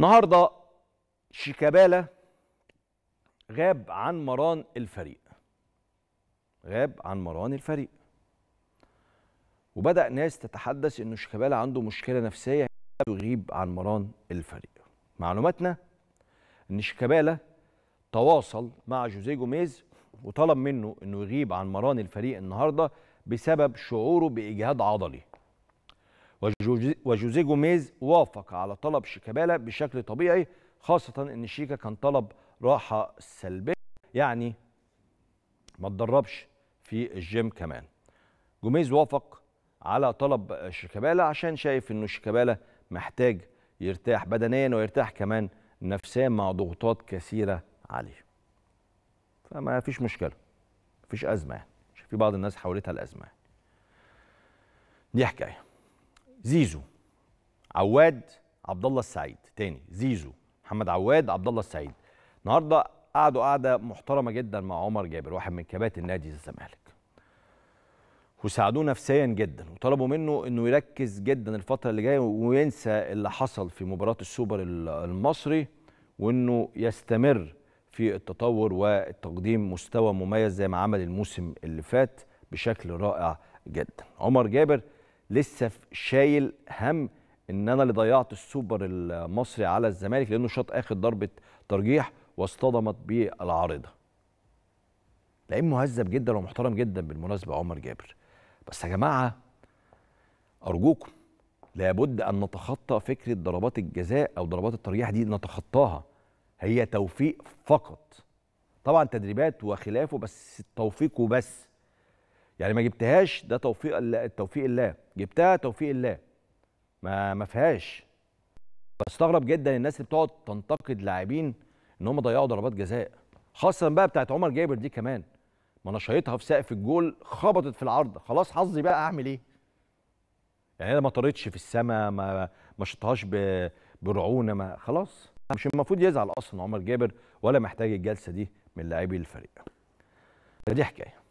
النهارده شيكابالا غاب عن مران الفريق غاب عن مران الفريق وبدا ناس تتحدث انه شيكابالا عنده مشكله نفسيه يغيب عن مران الفريق معلوماتنا ان شيكابالا تواصل مع جوزيه جوميز وطلب منه انه يغيب عن مران الفريق النهارده بسبب شعوره باجهاد عضلي وجوزيه جوميز وافق على طلب شيكابالا بشكل طبيعي خاصة إن شيكا كان طلب راحة سلبية يعني ما تدربش في الجيم كمان جوميز وافق على طلب شيكابالا عشان شايف إنه شيكابالا محتاج يرتاح بدنيا ويرتاح كمان نفسيا مع ضغوطات كثيرة عليه فما فيش مشكلة فيش أزمة يعني في بعض الناس حولتها الأزمة يعني. دي حكاية زيزو عواد عبد الله السعيد تاني زيزو محمد عواد عبد الله السعيد النهارده قعدوا قعده محترمه جدا مع عمر جابر واحد من كباتن نادي الزمالك وساعدوه نفسيا جدا وطلبوا منه انه يركز جدا الفتره اللي جايه وينسى اللي حصل في مباراه السوبر المصري وانه يستمر في التطور وتقديم مستوى مميز زي ما عمل الموسم اللي فات بشكل رائع جدا عمر جابر لسه شايل هم ان انا اللي ضيعت السوبر المصري على الزمالك لانه شاط اخر ضربه ترجيح واصطدمت بالعارضه. لعيب مهذب جدا ومحترم جدا بالمناسبه عمر جابر. بس يا جماعه ارجوكم لابد ان نتخطى فكره ضربات الجزاء او ضربات الترجيح دي نتخطاها هي توفيق فقط. طبعا تدريبات وخلافه بس التوفيق وبس. يعني ما جبتهاش ده توفيق التوفيق توفيق الله جبتها توفيق الله ما ما فيهاش بستغرب جدا الناس اللي بتقعد تنتقد لاعبين ان هم ضيعوا ضربات جزاء خاصه بقى بتاعت عمر جابر دي كمان ما نشيطها في سقف الجول خبطت في العارضه خلاص حظي بقى اعمل ايه يعني انا ما طرتش في السماء ما ما شطهاش برعونه ما خلاص مش المفروض يزعل اصلا عمر جابر ولا محتاج الجلسه دي من لاعبي الفريق دي حكايه